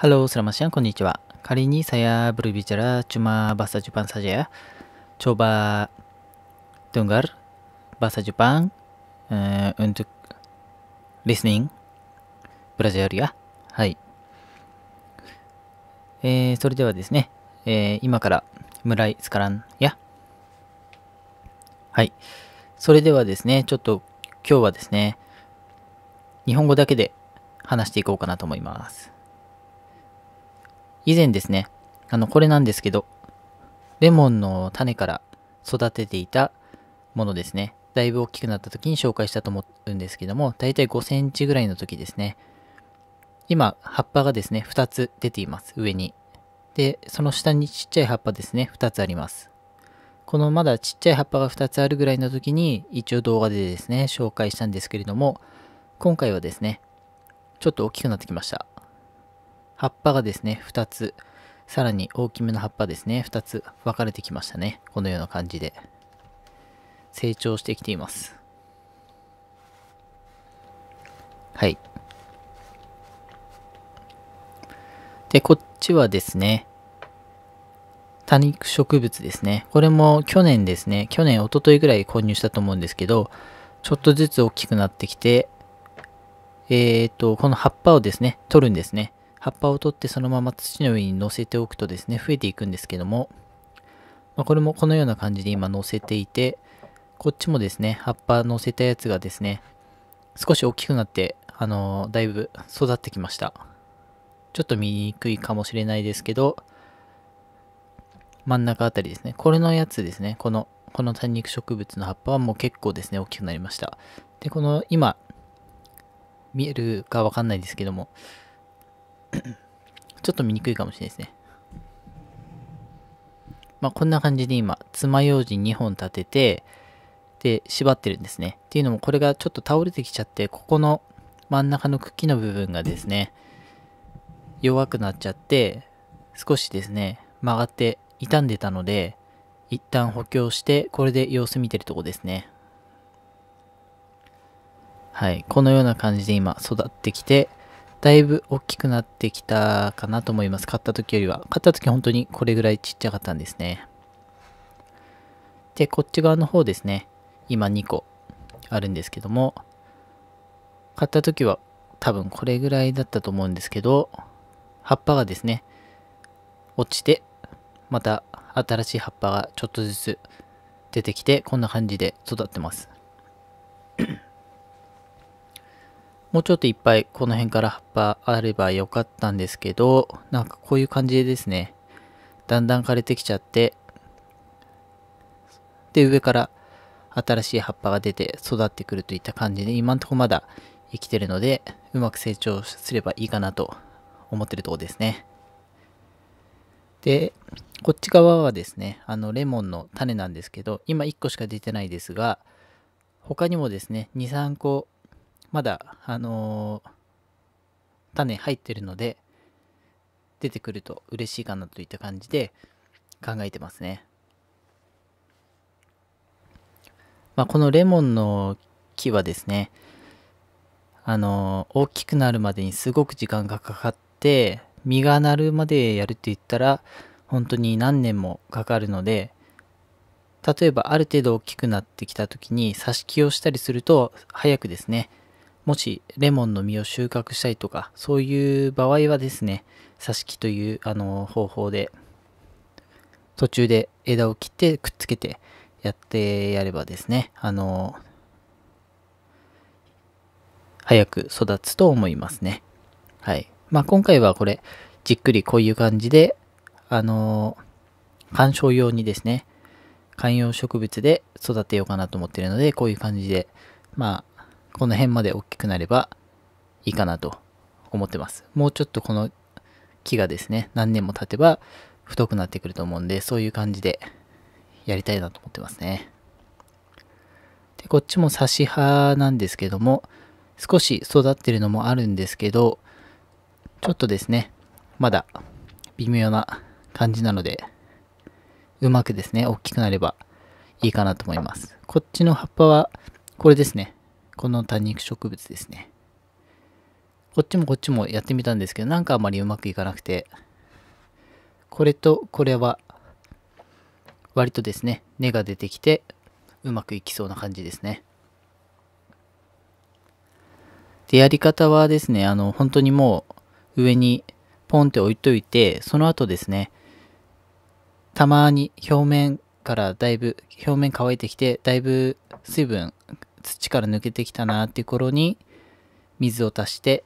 Hello, ハロー、スラマシアン、こんにちは。仮に、さや、ブルビチャラ、チュマ、バサジュパン、サジェア、チョバ、ドゥンガル、バサジュパン、うんと、リスニング、ブラジルや。はい。えー、それではですね、えー、今から、村井、スカランや。はい。それではですね、ちょっと、今日はですね、日本語だけで話していこうかなと思います。以前ですね、あの、これなんですけど、レモンの種から育てていたものですね。だいぶ大きくなった時に紹介したと思うんですけども、だいたい5センチぐらいの時ですね。今、葉っぱがですね、2つ出ています。上に。で、その下にちっちゃい葉っぱですね、2つあります。このまだちっちゃい葉っぱが2つあるぐらいの時に、一応動画でですね、紹介したんですけれども、今回はですね、ちょっと大きくなってきました。葉っぱがですね、2つ、さらに大きめの葉っぱですね、2つ分かれてきましたね。このような感じで。成長してきています。はい。で、こっちはですね、多肉植物ですね。これも去年ですね、去年、おとといぐらい購入したと思うんですけど、ちょっとずつ大きくなってきて、えっ、ー、と、この葉っぱをですね、取るんですね。葉っぱを取ってそのまま土の上に乗せておくとですね、増えていくんですけども、まあ、これもこのような感じで今乗せていて、こっちもですね、葉っぱ乗せたやつがですね、少し大きくなって、あのー、だいぶ育ってきました。ちょっと見にくいかもしれないですけど、真ん中あたりですね。これのやつですね。この、この多肉植物の葉っぱはもう結構ですね、大きくなりました。で、この今、見えるかわかんないですけども、ちょっと見にくいかもしれないですね。まあ、こんな感じで今、爪楊枝2本立てて、で、縛ってるんですね。っていうのも、これがちょっと倒れてきちゃって、ここの真ん中の茎の部分がですね、弱くなっちゃって、少しですね、曲がって傷んでたので、一旦補強して、これで様子見てるとこですね。はい、このような感じで今育ってきて、だいぶ大きくなってきたかなと思います。買った時よりは。買った時本当にこれぐらいちっちゃかったんですね。で、こっち側の方ですね。今2個あるんですけども、買った時は多分これぐらいだったと思うんですけど、葉っぱがですね、落ちて、また新しい葉っぱがちょっとずつ出てきて、こんな感じで育ってます。もうちょっといっぱいこの辺から葉っぱあればよかったんですけど、なんかこういう感じでですね、だんだん枯れてきちゃって、で、上から新しい葉っぱが出て育ってくるといった感じで、今んとこまだ生きてるので、うまく成長すればいいかなと思ってるとこですね。で、こっち側はですね、あのレモンの種なんですけど、今1個しか出てないですが、他にもですね、2、3個まだ、あのー、種入ってるので、出てくると嬉しいかなといった感じで考えてますね。まあ、このレモンの木はですね、あのー、大きくなるまでにすごく時間がかかって、実がなるまでやるって言ったら、本当に何年もかかるので、例えばある程度大きくなってきた時に挿し木をしたりすると早くですねもしレモンの実を収穫したいとか、そういう場合はですね、挿し木というあの方法で、途中で枝を切ってくっつけてやってやればですね、あの、早く育つと思いますね。はい。まあ、今回はこれ、じっくりこういう感じで、あの、観賞用にですね、観葉植物で育てようかなと思ってるので、こういう感じで、まあ、この辺まで大きくなればいいかなと思ってます。もうちょっとこの木がですね、何年も経てば太くなってくると思うんで、そういう感じでやりたいなと思ってますね。で、こっちも差し葉なんですけども、少し育ってるのもあるんですけど、ちょっとですね、まだ微妙な感じなので、うまくですね、大きくなればいいかなと思います。こっちの葉っぱは、これですね。この多肉植物ですね。こっちもこっちもやってみたんですけど、なんかあまりうまくいかなくて、これとこれは、割とですね、根が出てきて、うまくいきそうな感じですね。で、やり方はですね、あの、本当にもう、上にポンって置いといて、その後ですね、たまに表面からだいぶ、表面乾いてきて、だいぶ水分土から抜けてきたなっていう頃に水を足して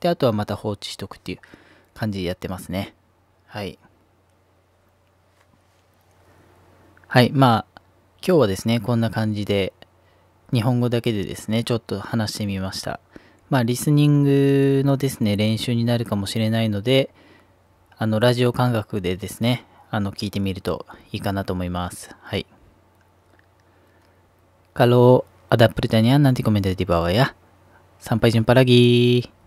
であとはまた放置しとくっていう感じでやってますねはいはいまあ今日はですねこんな感じで日本語だけでですねちょっと話してみましたまあリスニングのですね練習になるかもしれないのであのラジオ感覚でですねあの聞いてみるといいかなと思いますはい Kalau ada pertanyaan nanti komentar di bawah ya. Sampai jumpa lagi.